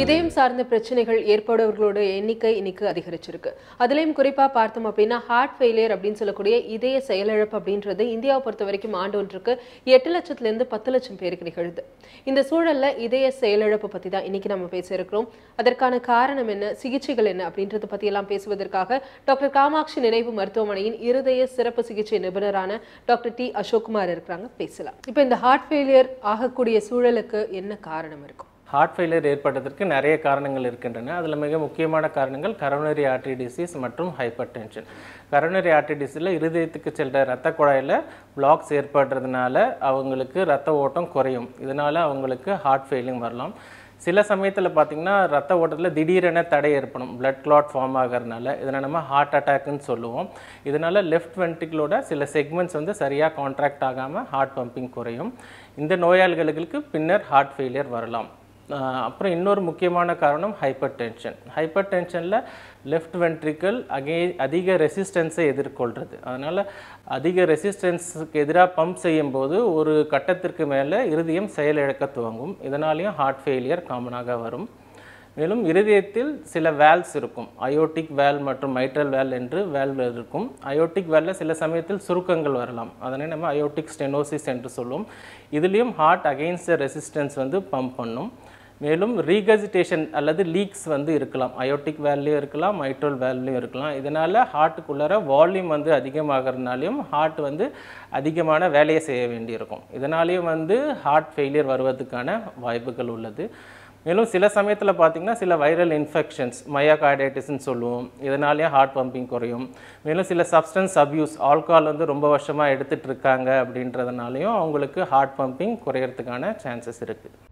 இதயம் சார்ந்த பிரச்சனைகள் ஏற்படுவர்களோட எண்ணிக்கை இன்னைக்கு அதிகரிச்சிருக்கு அதுலேயும் குறிப்பாக பார்த்தோம் அப்படின்னா ஹார்ட் ஃபெயிலியர் அப்படின்னு சொல்லக்கூடிய இதய செயலிழப்பு அப்படின்றது இந்தியாவை பொறுத்த வரைக்கும் ஆண்டு ஒன்றுக்கு எட்டு லட்சத்துலேருந்து பத்து லட்சம் பேருக்கு நிகழுது இந்த சூழலில் இதய செயலிழப்பு பற்றி தான் இன்னைக்கு நம்ம பேச இருக்கிறோம் அதற்கான காரணம் என்ன சிகிச்சைகள் என்ன அப்படின்றத பற்றியெல்லாம் பேசுவதற்காக டாக்டர் காமாட்சி நினைவு மருத்துவமனையின் இருதய சிறப்பு சிகிச்சை நிபுணரான டாக்டர் டி அசோக்குமார் இருக்கிறாங்க பேசலாம் இப்போ இந்த ஹார்ட் ஃபெயிலியர் ஆகக்கூடிய சூழலுக்கு என்ன காரணம் இருக்கும் ஹார்ட் ஃபெயிலியர் ஏற்பட்டதற்கு நிறைய காரணங்கள் இருக்கின்றன அதில் மிக முக்கியமான காரணங்கள் கரோனரி ஆர்டரி டிசீஸ் மற்றும் ஹைப்பர் டென்ஷன் கரோனரி ஆர்டரி டிசீஸில் இருதயத்துக்கு செல்கிற ரத்த குழாயில் பிளாக்ஸ் ஏற்படுறதுனால அவங்களுக்கு ரத்த ஓட்டம் குறையும் இதனால் அவங்களுக்கு ஹார்ட் ஃபெயிலிங் வரலாம் சில சமயத்தில் பார்த்திங்கன்னா ரத்த ஓட்டத்தில் திடீரென தடை ஏற்படும் பிளட் கிளாட் ஃபார்ம் ஆகிறதுனால இதனால் நம்ம ஹார்ட் அட்டாக்குன்னு சொல்லுவோம் இதனால் லெஃப்ட் வென்ட்ரிக்கிளோட சில செக்மெண்ட்ஸ் வந்து சரியாக கான்ட்ராக்ட் ஆகாமல் ஹார்ட் பம்பிங் குறையும் இந்த நோயாளிகளுக்கு பின்னர் ஹார்ட் ஃபெயிலியர் வரலாம் அப்புறம் இன்னொரு முக்கியமான காரணம் ஹைப்பர் டென்ஷன் ஹைப்பர் டென்ஷனில் லெஃப்ட் வென்ட்ரிக்கல் அகே அதிக ரெசிஸ்டன்ஸை எதிர்கொள்கிறது அதனால் அதிக ரெசிஸ்டன்ஸுக்கு எதிராக பம்ப் செய்யும் போது ஒரு கட்டத்திற்கு மேலே இருதயம் செயலிழக்க துவங்கும் இதனாலேயும் ஹார்ட் ஃபெயிலியர் காமனாக வரும் மேலும் இருதயத்தில் சில வேல்ஸ் இருக்கும் அயோட்டிக் வேல் மற்றும் மைட்ரல் வேல் என்று வேல் இருக்கும் அயோட்டிக் வேலில் சில சமயத்தில் சுருக்கங்கள் வரலாம் அதனை நம்ம அயோட்டிக் ஸ்டெனோசிஸ் என்று சொல்லுவோம் இதுலேயும் ஹார்ட் அகெயின்ஸ்ட் ரெசிஸ்டன்ஸ் வந்து பம்ப் பண்ணும் மேலும் ரீகசிட்டேஷன் அல்லது லீக்ஸ் வந்து இருக்கலாம் அயோட்டிக் வேல்யூ இருக்கலாம் மைட்ரோல் வேல்யூ இருக்கலாம் இதனால் ஹார்ட்டுக்குள்ளார வால்யூம் வந்து அதிகமாகறதுனாலையும் ஹார்ட் வந்து அதிகமான வேலையை செய்ய வேண்டியிருக்கும் இதனாலேயும் வந்து ஹார்ட் ஃபெயிலியர் வருவதற்கான வாய்ப்புகள் உள்ளது மேலும் சில சமயத்தில் பார்த்திங்கன்னா சில வைரல் இன்ஃபெக்ஷன்ஸ் மயாகார்டைட்டிஸ்ன்னு சொல்லுவோம் இதனாலேயே ஹார்ட் பம்பிங் குறையும் மேலும் சில சப்ஸ்டன்ஸ் அப்யூஸ் ஆல்கால் வந்து ரொம்ப வருஷமாக எடுத்துகிட்டு இருக்காங்க அப்படின்றதுனாலையும் அவங்களுக்கு ஹார்ட் பம்பிங் குறையிறதுக்கான சான்சஸ் இருக்குது